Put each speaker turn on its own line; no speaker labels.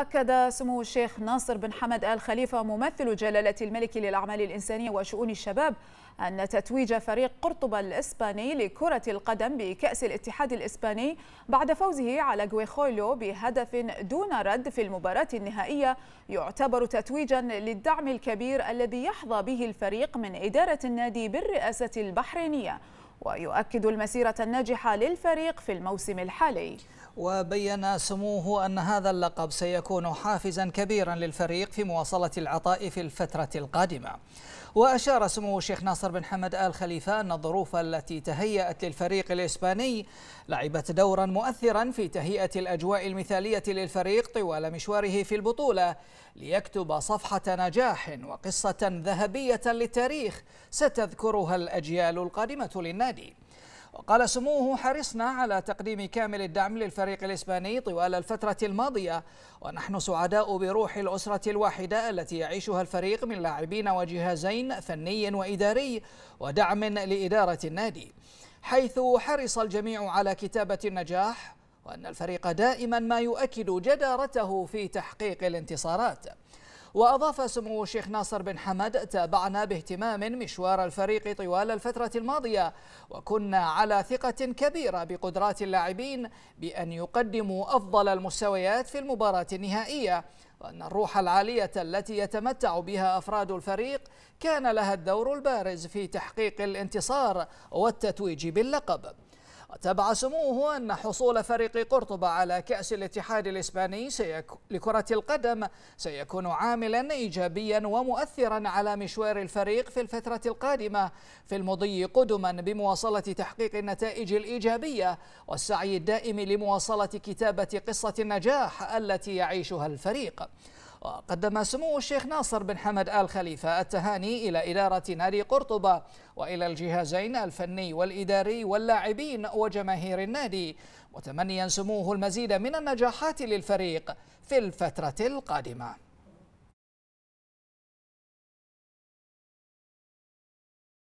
أكد سمو الشيخ ناصر بن حمد آل خليفة ممثل جلالة الملك للأعمال الإنسانية وشؤون الشباب أن تتويج فريق قرطبة الإسباني لكرة القدم بكأس الاتحاد الإسباني بعد فوزه على غويخوليو بهدف دون رد في المباراة النهائية يعتبر تتويجا للدعم الكبير الذي يحظى به الفريق من إدارة النادي بالرئاسة البحرينية ويؤكد المسيرة الناجحة للفريق في الموسم الحالي وبين سموه أن هذا اللقب
سيكون حافزا كبيرا للفريق في مواصلة العطاء في الفترة القادمة وأشار سمو الشيخ ناصر بن حمد آل خليفة أن الظروف التي تهيأت للفريق الإسباني لعبت دورا مؤثرا في تهيئة الأجواء المثالية للفريق طوال مشواره في البطولة ليكتب صفحة نجاح وقصة ذهبية للتاريخ ستذكرها الأجيال القادمة للناس البلاد وقال سموه حرصنا على تقديم كامل الدعم للفريق الإسباني طوال الفترة الماضية ونحن سعداء بروح الأسرة الواحدة التي يعيشها الفريق من لاعبين وجهازين فني وإداري ودعم لإدارة النادي حيث حرص الجميع على كتابة النجاح وأن الفريق دائما ما يؤكد جدارته في تحقيق الانتصارات وأضاف سمو الشيخ ناصر بن حمد تابعنا باهتمام مشوار الفريق طوال الفترة الماضية وكنا على ثقة كبيرة بقدرات اللاعبين بأن يقدموا أفضل المستويات في المباراة النهائية وأن الروح العالية التي يتمتع بها أفراد الفريق كان لها الدور البارز في تحقيق الانتصار والتتويج باللقب وتبع سموه أن حصول فريق قرطبة على كأس الاتحاد الإسباني لكرة القدم سيكون عاملا إيجابيا ومؤثرا على مشوار الفريق في الفترة القادمة في المضي قدما بمواصلة تحقيق النتائج الإيجابية والسعي الدائم لمواصلة كتابة قصة النجاح التي يعيشها الفريق وقدم سمو الشيخ ناصر بن حمد آل خليفة التهاني إلى إدارة نادي قرطبة وإلى الجهازين الفني والإداري واللاعبين وجماهير النادي متمنيا سموه المزيد من النجاحات للفريق في الفترة القادمة